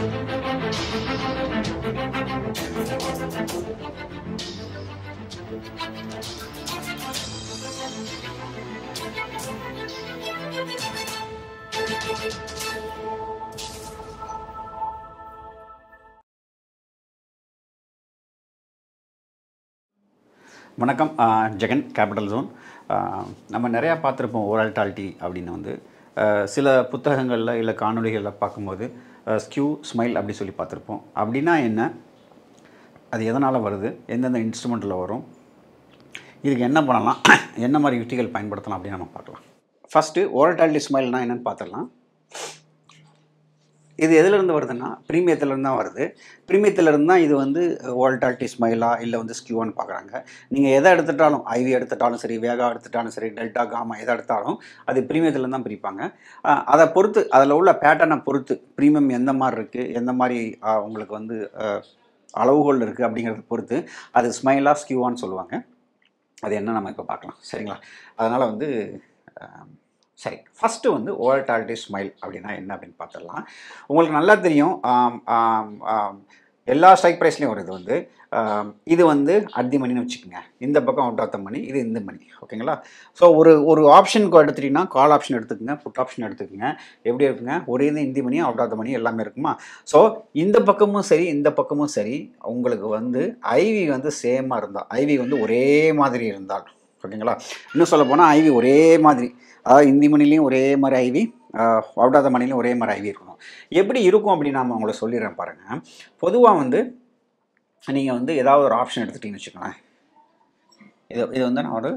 வணக்கம் Jagan capital zone நம்ம நிறையா பார்த்துருப்போம் ஓரால்டாலிட்டி அப்படின்னு வந்து சில புத்தகங்களில் இல்லை காணொலிகளில் பார்க்கும்போது ஸ்கியூ ஸ்மைல் அப்படி சொல்லி பார்த்துருப்போம் அப்படின்னா என்ன அது எதனால் வருது எந்தெந்த இன்ஸ்ட்ருமெண்ட்டில் வரும் இதுக்கு என்ன பண்ணலாம் என்ன மாதிரி யுக்திகள் பயன்படுத்தலாம் அப்படின்னு நம்ம பார்க்கலாம் ஃபஸ்ட்டு ஓரட்டாலிட்டி ஸ்மைல்னால் என்னென்னு பார்த்துடலாம் இது எதுலேருந்து வருதுன்னா ப்ரீமியத்துலேருந்து தான் வருது ப்ரீமியத்துலேருந்து தான் இது வந்து வால்டால்டி ஸ்மைலா இல்லை வந்து ஸ்கியூன்னு பார்க்குறாங்க நீங்கள் எதை எடுத்துட்டாலும் ஐவி எடுத்துட்டாலும் சரி வேகா எடுத்துட்டாலும் சரி டெல்டா காமா எதை எடுத்தாலும் அது ப்ரீமியத்துலேருந்து தான் பிரிப்பாங்க அதை பொறுத்து அதில் உள்ள பேட்டர்னை பொறுத்து ப்ரீமியம் எந்த மாதிரி இருக்குது எந்த மாதிரி உங்களுக்கு வந்து அளவுகோல் இருக்குது அப்படிங்கிறத பொறுத்து அது ஸ்மைலா ஸ்கியூவான்னு சொல்லுவாங்க அது என்ன நம்ம இப்போ பார்க்கலாம் சரிங்களா அதனால் வந்து சரி ஃபஸ்ட்டு வந்து ஓல்டால்டி ஸ்மைல் அப்படின்னா என்ன அப்படின்னு பார்த்துடலாம் உங்களுக்கு நல்லா தெரியும் எல்லா ஸ்ட்ரைக் ப்ரைஸ்லையும் ஒரு இது வந்து இது வந்து அடி மணின்னு வச்சுக்கோங்க இந்த பக்கம் அவுட் ஆஃப் த மணி இது இந்த மணி ஓகேங்களா ஸோ ஒரு ஒரு ஆப்ஷனுக்கு எடுத்துட்டிங்கன்னா கால் ஆப்ஷன் எடுத்துக்கோங்க புட் ஆப்ஷன் எடுத்துக்கோங்க எப்படி இருக்குங்க ஒரே இது in the money out of the money எல்லாமே இருக்குமா ஸோ இந்த பக்கமும் சரி இந்த பக்கமும் சரி உங்களுக்கு வந்து ஐவி வந்து சேமாக இருந்தால் ஐவி வந்து ஒரே மாதிரி இருந்தால் ஓகேங்களா இன்னும் சொல்ல போனால் ஐவி ஒரே மாதிரி அதாவது இந்தி மணிலையும் ஒரே மாதிரி ஐவி அவுட் த மணிலையும் ஒரே மாதிரி ஐவி இருக்கணும் எப்படி இருக்கும் அப்படின்னு நான் உங்களை சொல்லிடுறேன் பாருங்கள் பொதுவாக வந்து நீங்கள் வந்து ஏதாவது ஒரு ஆப்ஷன் எடுத்துகிட்டிங்கன்னு வச்சுக்கோங்களேன் இது இது வந்து நான் ஒரு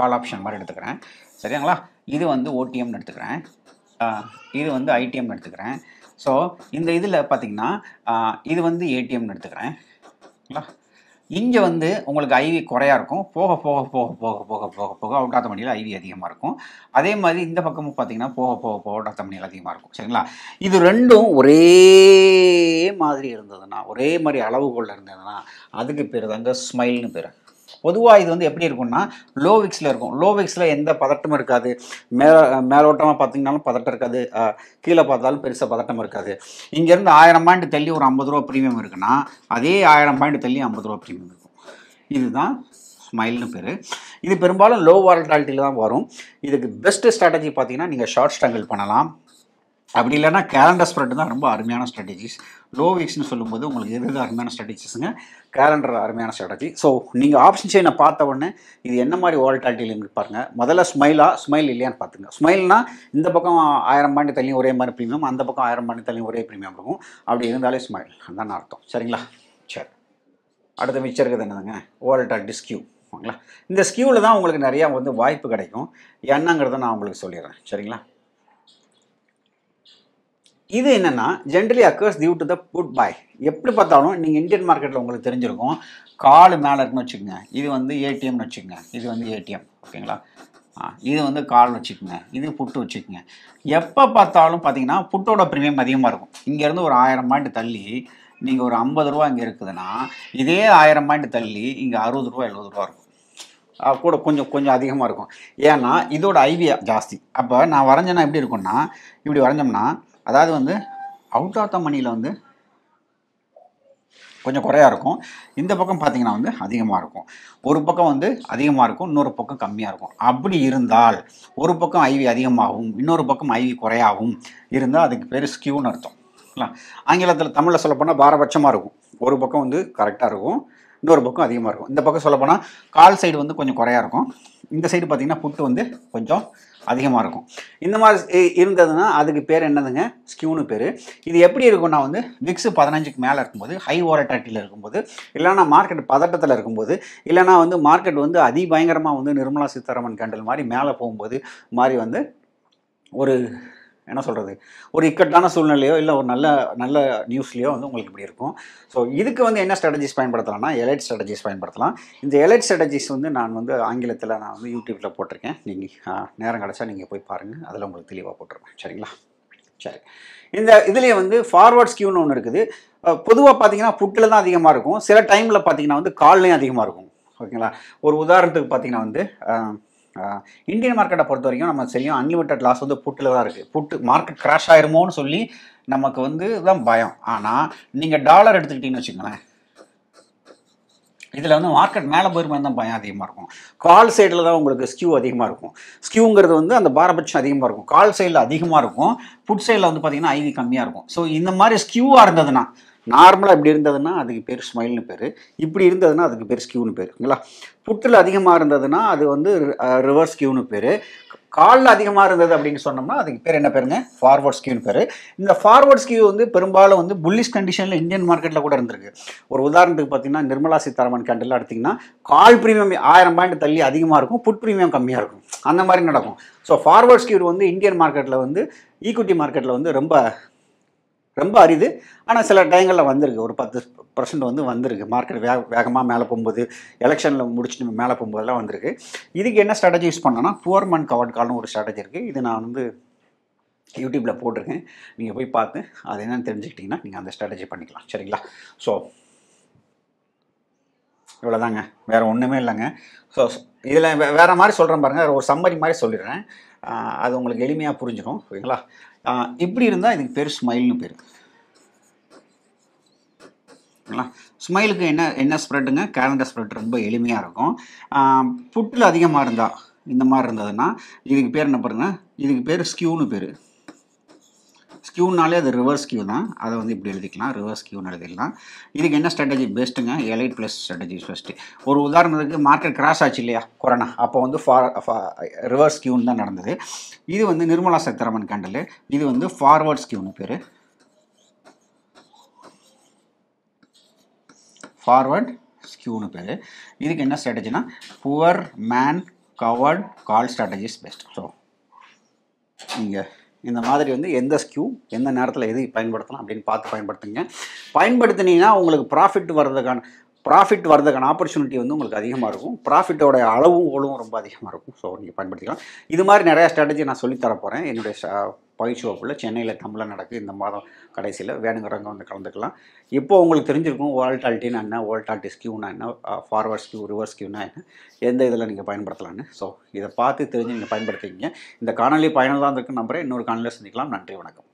கால் ஆப்ஷன் மாதிரி எடுத்துக்கிறேன் சரிங்களா இது வந்து ஓடிஎம்னு எடுத்துக்கிறேன் இது வந்து ஐடிஎம்னு எடுத்துக்கிறேன் ஸோ இந்த இதில் பார்த்திங்கன்னா இது வந்து ஏடிஎம்னு எடுத்துக்கிறேன் இங்கே வந்து உங்களுக்கு ஐவி குறையாக இருக்கும் போக போக போக போக போக போக போக அவுட்டாத்த மணியில் ஐவி அதிகமாக இருக்கும் அதே மாதிரி இந்த பக்கமும் பார்த்தீங்கன்னா போக போக போக ஒட்டாத்த மணியில் அதிகமாக இருக்கும் சரிங்களா இது ரெண்டும் ஒரே மாதிரி இருந்ததுன்னா ஒரே மாதிரி அளவுகோல் இருந்ததுன்னா அதுக்கு பேர் தாங்க ஸ்மைல்னு பேர் பொதுவாக இது வந்து எப்படி இருக்கும்னா லோ விக்ஸில் இருக்கும் லோ விக்ஸில் எந்த பதட்டமும் இருக்காது மேல மேலோட்டமாக பார்த்திங்கனாலும் பதட்டம் இருக்காது கீழே பார்த்தாலும் பெருசாக பதட்டம் இருக்காது இங்கேருந்து ஆயிரம் பாயிண்ட் தள்ளி ஒரு ஐம்பது ரூபா ப்ரீமியம் இருக்குன்னா அதே ஆயிரம் பாயிண்ட் தள்ளி ஐம்பது ரூபா ப்ரீமியம் இருக்கும் இதுதான் ஸ்மைல்னு பேர் இது பெரும்பாலும் லோ வாலட்டாலிட்டியில் தான் வரும் இதுக்கு பெஸ்ட்டு ஸ்ட்ராட்டஜி பார்த்தீங்கன்னா நீங்கள் ஷார்ட் ஸ்ட்ரங்கிள் பண்ணலாம் அப்படி இல்லைன்னா கேலண்டர் ஸ்ப்ரெட் தான் ரொம்ப அருமையான ஸ்ட்ராட்டஜிஸ் லோ வீக்ஸ்னு சொல்லும்போது உங்களுக்கு எது அருமையான ஸ்ட்ராட்டஜிஸுங்க கேலண்டர் அருமையான ஸ்ட்ராட்டஜி ஸோ நீங்கள் ஆப்ஷன் செயினை பார்த்த உடனே இது என்ன மாதிரி வால்டாலிட்டியில் இருந்து பாருங்கள் முதல்ல ஸ்மைலா ஸ்மைல் இல்லையான்னு பார்த்துங்க ஸ்மைல்னா இந்த பக்கம் ஆயிரம் பாண்டி தள்ளியும் ஒரே மாதிரி ப்ரீமியம் அந்த பக்கம் ஆயிரம் பாண்டி தள்ளியும் ஒரே ப்ரீமியம் இருக்கும் அப்படி இருந்தாலே ஸ்மைல் அதான் அர்த்தம் சரிங்களா சரி அடுத்த மிச்சம் இருக்குது என்னதுங்க வால்டாலிட்டி ஸ்கியூ ஓகேங்களா இந்த ஸ்கியூவில் தான் உங்களுக்கு நிறையா வந்து வாய்ப்பு கிடைக்கும் என்னங்கிறத நான் உங்களுக்கு சொல்லிடுறேன் சரிங்களா இது என்னென்னா generally occurs due to the put பாய் எப்படி பார்த்தாலும் நீங்கள் இந்தியன் மார்க்கெட்டில் உங்களுக்கு தெரிஞ்சிருக்கும் காலு மேலே இருக்குன்னு வச்சுக்கோங்க இது வந்து ஏடிஎம்னு வச்சுக்கோங்க இது வந்து ஏடிஎம் ஓகேங்களா இது வந்து கால் வச்சுக்கோங்க இது புட்டு வச்சுக்கோங்க எப்போ பார்த்தாலும் பார்த்தீங்கன்னா புட்டோட ப்ரீமியம் அதிகமாக இருக்கும் இங்கேருந்து ஒரு ஆயிரம் பாயிண்ட் தள்ளி நீங்கள் ஒரு ஐம்பது ரூபா இங்கே இருக்குதுன்னா இதே ஆயிரம் பாயிண்ட் தள்ளி இங்கே அறுபது ரூபா எழுபது ரூபா இருக்கும் கூட கொஞ்சம் கொஞ்சம் அதிகமாக இருக்கும் ஏன்னா இதோட ஐவியா ஜாஸ்தி அப்போ நான் வரைஞ்சேன்னா எப்படி இருக்கும்னா இப்படி வரைஞ்சோம்னா அதாவது வந்து அவுட் ஆஃப் த மணியில் வந்து கொஞ்சம் குறையாக இருக்கும் இந்த பக்கம் பார்த்திங்கன்னா வந்து அதிகமாக இருக்கும் ஒரு பக்கம் வந்து அதிகமாக இருக்கும் இன்னொரு பக்கம் கம்மியாக இருக்கும் அப்படி இருந்தால் ஒரு பக்கம் ஐவி அதிகமாகும் இன்னொரு பக்கம் ஐவி குறையாகவும் இருந்தால் அதுக்கு பேர் ஸ்கியூன்னு அர்த்தம் இல்லை ஆங்கிலத்தில் தமிழில் சொல்லப்போனால் பாரபட்சமாக இருக்கும் ஒரு பக்கம் வந்து கரெக்டாக இருக்கும் இன்னொரு பக்கம் அதிகமாக இருக்கும் இந்த பக்கம் சொல்லப்போனால் கால் சைடு வந்து கொஞ்சம் குறையாக இருக்கும் இந்த சைடு பார்த்திங்கன்னா புட்டு வந்து கொஞ்சம் அதிகமாக இருக்கும் இந்த மாதிரி இருந்ததுன்னா அதுக்கு பேர் என்னதுங்க ஸ்கியூனு பேர் இது எப்படி இருக்கும்னா வந்து விக்ஸ் பதினஞ்சுக்கு மேலே இருக்கும்போது ஹை ஓரட்டாட்டியில் இருக்கும்போது இல்லைனா மார்க்கெட் பதட்டத்தில் இருக்கும்போது இல்லைனா வந்து மார்க்கெட் வந்து அதிபயங்கரமாக வந்து நிர்மலா சீதாராமன் கண்டல் மாதிரி மேலே போகும்போது மாதிரி வந்து ஒரு என்ன சொல்கிறது ஒரு இக்கட்டான சூழ்நிலையோ இல்லை ஒரு நல்ல நல்ல நியூஸ்லேயோ வந்து உங்களுக்கு இப்படி இருக்கும் ஸோ இதுக்கு வந்து என்ன ஸ்ட்ராட்டஜிஸ் பயன்படுத்தலாம்னா எலைட் ஸ்ட்ராட்டஜிஸ் பயன்படுத்தலாம் இந்த எலைட் ஸ்ட்ராட்டஜிஸ் வந்து நான் வந்து ஆங்கிலத்தில் நான் வந்து யூடியூப்பில் போட்டிருக்கேன் நீங்கள் நேரம் கிடச்சா நீங்கள் போய் பாருங்கள் அதில் உங்களுக்கு தெளிவாக போட்டிருப்பேன் சரிங்களா சரி இந்த இதுலேயே வந்து ஃபார்வர்ட் ஸ்கியூன்னு ஒன்று இருக்குது பொதுவாக பார்த்தீங்கன்னா புட்டில் தான் அதிகமாக இருக்கும் சில டைமில் பார்த்தீங்கன்னா வந்து கால்லையும் அதிகமாக இருக்கும் ஓகேங்களா ஒரு உதாரணத்துக்கு பார்த்தீங்கன்னா வந்து இந்தியன் மார்க்கெட்டை பொறுத்த வரைக்கும் நம்ம சரியும் அன்லிமிட்டட் லாஸ் வந்து புட்டில் தான் இருக்குது புட்டு மார்க்கெட் கிராஷ் ஆயிருமோன்னு சொல்லி நமக்கு வந்து தான் பயம் ஆனால் நீங்கள் டாலர் எடுத்துக்கிட்டீங்கன்னு வச்சுக்கோங்களேன் இதில் வந்து மார்க்கெட் மேலே போயிருமா தான் பயம் அதிகமாக இருக்கும் கால் சைடில் தான் உங்களுக்கு ஸ்கியூ அதிகமாக இருக்கும் ஸ்கியூங்கிறது வந்து அந்த பாரபட்சம் அதிகமாக இருக்கும் கால் சைடில் அதிகமாக இருக்கும் புட் சைடில் வந்து பார்த்திங்கன்னா ஐவி கம்மியாக இருக்கும் ஸோ இந்த மாதிரி ஸ்கியூவாக இருந்ததுன்னா நார்மலாக இப்படி இருந்ததுன்னா அதுக்கு பேர் ஸ்மைல்னு பேர் இப்படி இருந்ததுன்னா அதுக்கு பேர் ஸ்கியூனு பேர் ஓகேங்களா புட்டில் அதிகமாக இருந்ததுன்னா அது வந்து ரிவர்ஸ் கியூனு பேர் காலில் அதிகமாக இருந்தது அப்படின்னு சொன்னோம்னா அதுக்கு பேர் என்ன பேருங்க ஃபார்வர்ட் ஸ்கியூனு பேர் இந்த ஃபார்வர்ட் ஸ்கியூ வந்து பெரும்பாலும் வந்து புல்லிஷ் கண்டிஷனில் இந்தியன் மார்க்கெட்டில் கூட இருந்திருக்கு ஒரு உதாரணத்துக்கு பார்த்தீங்கன்னா நிர்மலா சீதாராமன் கேண்டில் எடுத்திங்கன்னா கால் ப்ரீமியம் ஆயிரம் பாயிண்ட் தள்ளி அதிகமாக இருக்கும் புட் ப்ரீமியம் கம்மியாக இருக்கும் அந்த மாதிரி நடக்கும் ஸோ ஃபார்வர்ட் ஸ்கியூ வந்து இந்தியன் மார்க்கெட்டில் வந்து ஈக்விட்டி மார்க்கெட்டில் வந்து ரொம்ப ரொம்ப அரிது ஆனால் சில டைங்களில் வந்திருக்கு ஒரு பத்து பர்சன்ட் வந்து வந்திருக்கு மார்க்கெட் வேக வேகமாக மேலே போகும்போது எலெக்ஷனில் முடிச்சுட்டு மேலே போகும்போதெல்லாம் வந்திருக்கு இதுக்கு என்ன ஸ்ட்ராட்டஜி யூஸ் பண்ணோன்னா ஃபோர் மந்த் கவர்ட் கால்னு ஒரு ஸ்ட்ராட்டஜி இருக்குது இது நான் வந்து யூடியூப்பில் போட்டிருக்கேன் நீங்கள் போய் பார்த்து அது என்னென்னு தெரிஞ்சுக்கிட்டிங்கன்னா நீங்கள் அந்த ஸ்ட்ராட்டஜி பண்ணிக்கலாம் சரிங்களா ஸோ இவ்வளோதாங்க வேறு ஒன்றுமே இல்லைங்க ஸோ இதில் வே வேறு மாதிரி சொல்கிறேன் பாருங்கள் ஒரு சம்மரி மாதிரி சொல்லிடுறேன் அது உங்களுக்கு எளிமையாக புரிஞ்சிடும் ஓகேங்களா இப்படி இருந்தால் இதுக்கு பேர் ஸ்மைல்னு பேர் ஓகேங்களா ஸ்மைலுக்கு என்ன என்ன ஸ்ப்ரெட்டுங்க கேலண்டர் ஸ்ப்ரெட் ரொம்ப எளிமையாக இருக்கும் புட்டில் அதிகமாக இருந்தால் இந்த மாதிரி இருந்ததுன்னா இதுக்கு பேர் என்ன பாருங்கள் இதுக்கு பேர் ஸ்கியூன்னு பேர் கியூனாலே அது ரிவர்ஸ் கியூ தான் அதை வந்து இப்படி எழுதிக்கலாம் ரிவர்ஸ் கியூன்னு எழுதிக்கலாம் இதுக்கு என்ன ஸ்ட்ராட்டஜி பெஸ்ட்டுங்க எலைட் ப்ளஸ் ஸ்ட்ராட்டஜி பெஸ்ட்டு ஒரு உதாரணத்துக்கு மார்க்கெட் கிராஸ் ஆச்சு இல்லையா கொரோனா அப்போ வந்து ஃபார் ரிவர்ஸ் கியூன்னு தான் நடந்தது இது வந்து நிர்மலா சீதாராமன் கண்டல் இது வந்து ஃபார்வர்ட் ஸ்கியூன்னு பேர் ஃபார்வர்ட் ஸ்கியூன்னு பேர் இதுக்கு என்ன ஸ்ட்ராட்டஜினா poor man covered call strategies best so நீங்கள் இந்த மாதிரி வந்து எந்த ஸ்கியூ எந்த நேரத்தில் எது பயன்படுத்தலாம் அப்படின்னு பார்த்து பயன்படுத்துங்க பயன்படுத்தினீங்கன்னா உங்களுக்கு ப்ராஃபிட் வர்றதுக்கான ப்ராஃபிட் வர்றதுக்கான ஆப்பர்ச்சுனிட்டி வந்து உங்களுக்கு அதிகமாக இருக்கும் ப்ராஃபிட்டோட அளவும் ஓலும் ரொம்ப அதிகமாக இருக்கும் ஸோ நீங்கள் பயன்படுத்திக்கலாம் இது மாதிரி நிறையா ஸ்ட்ராட்டஜி நான் சொல்லித்தர போகிறேன் என்னுடைய பாய் ஷோப்பில் சென்னையில் தமிழாக நடக்குது இந்த மாதம் கடைசியில் வேணுங்கிறவங்க வந்து கலந்துக்கலாம் இப்போது உங்களுக்கு தெரிஞ்சிருக்கும் ஓல்டால்ட்டினா என்ன ஓல்டால்ட்டி ஸ்கியூனா என்ன ஃபார்வர்ட் ஸ்கியூ ரிவர்ஸ் ஸ்கியூனா என்ன எந்த இதில் நீங்கள் பயன்படுத்தலான்னு ஸோ இதை பார்த்து தெரிஞ்சு நீங்கள் பயன்படுத்திக்கிங்க இந்த காணொலி தான் இருக்குன்னு நம்புறேன் இன்னொரு காணொலியில் செஞ்சுக்கலாம் நன்றி வணக்கம்